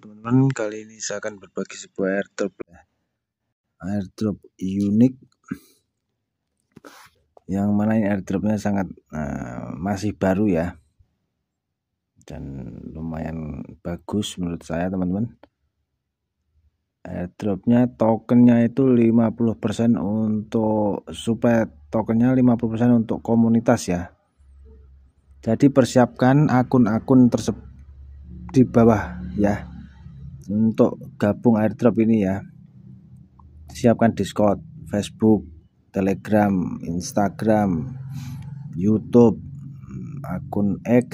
teman-teman kali ini saya akan berbagi sebuah airdrop ya. airdrop unik yang mana ini airdropnya sangat uh, masih baru ya dan lumayan bagus menurut saya teman-teman airdropnya tokennya itu 50% untuk supaya tokennya 50% untuk komunitas ya jadi persiapkan akun-akun tersebut di bawah ya untuk gabung airdrop ini ya siapkan Discord, Facebook, Telegram, Instagram, YouTube, akun X.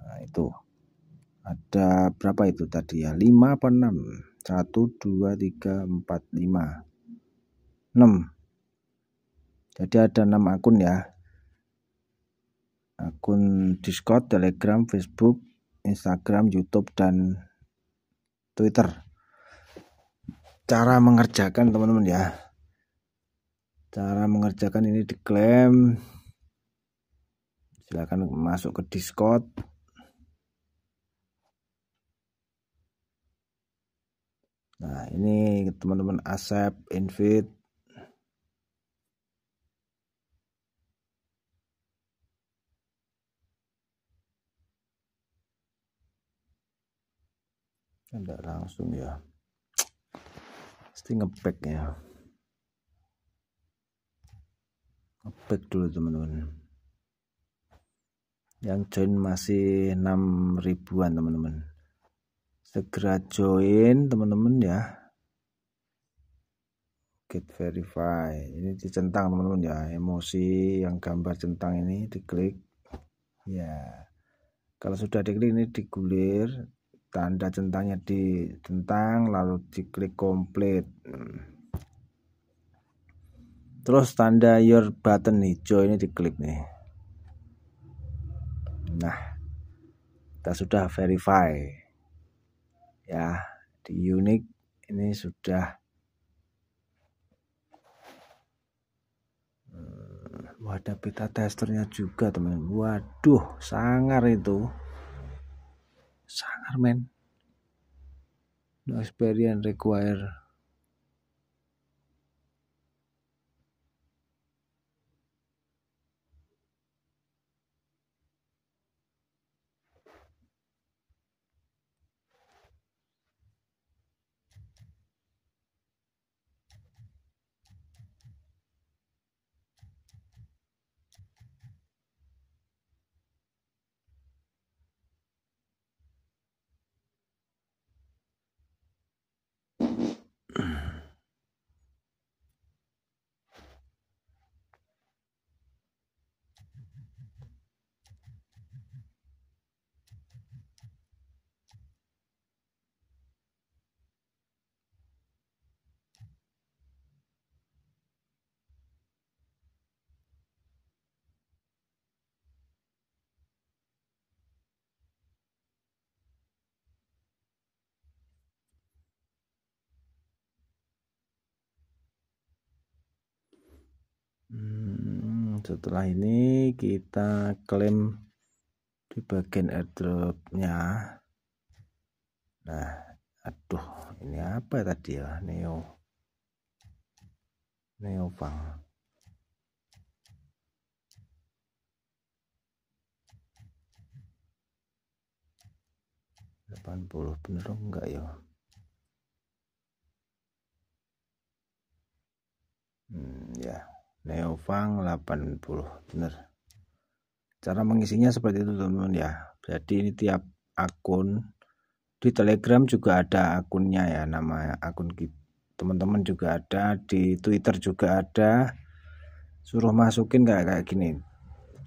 Nah, itu. Ada berapa itu tadi ya? 5 apa 6? 1 2 3 4 5. 6. Jadi ada 6 akun ya. Akun Discord, Telegram, Facebook, Instagram, YouTube, dan Twitter. Cara mengerjakan teman-teman ya. Cara mengerjakan ini diklaim. Silahkan masuk ke Discord. Nah ini teman-teman Asep, Invite, tidak langsung ya pasti ngepack ya ngepack dulu teman-teman yang join masih 6 ribuan teman-teman segera join teman-teman ya get verify ini dicentang teman-teman ya emosi yang gambar centang ini diklik ya kalau sudah diklik ini digulir tanda centangnya di centang lalu diklik komplit terus tanda your button hijau ini diklik nih nah kita sudah verify ya di unique ini sudah hmm, Wadah pita testernya juga teman teman. Waduh, sangar itu. Carmen. No experience required. hmm, setelah ini kita klaim di bagian airdropnya nah aduh ini apa tadi ya neo neo bang delapan puluh bener enggak ya Neofang 80 bener cara mengisinya seperti itu teman-teman ya jadi ini tiap akun di telegram juga ada akunnya ya nama akun teman-teman juga ada di twitter juga ada suruh masukin kayak kayak gini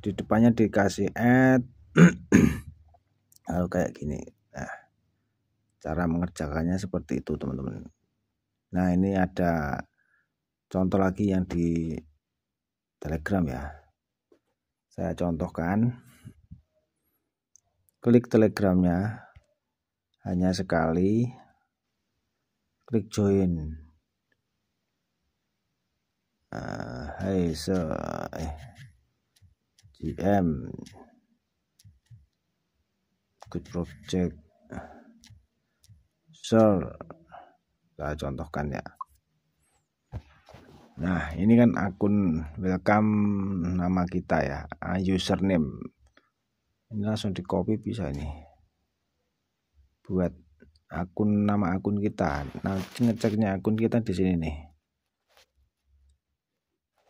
di depannya dikasih add lalu kayak gini nah cara mengerjakannya seperti itu teman-teman nah ini ada contoh lagi yang di Telegram ya. Saya contohkan. Klik Telegramnya hanya sekali. Klik join. Uh, Hai hey, so eh GM good project Sir, so, saya contohkan ya Nah, ini kan akun welcome nama kita ya, username. Ini langsung di copy bisa nih. Buat akun nama akun kita. Nanti ngeceknya akun kita di sini nih.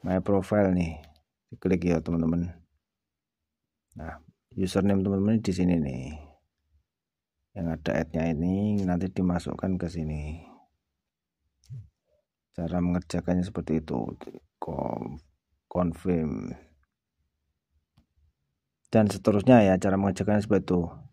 My profile nih. Diklik ya, teman-teman. Nah, username teman-teman di sini nih. Yang ada ad ini nanti dimasukkan ke sini cara mengerjakannya seperti itu confirm dan seterusnya ya cara mengerjakannya seperti itu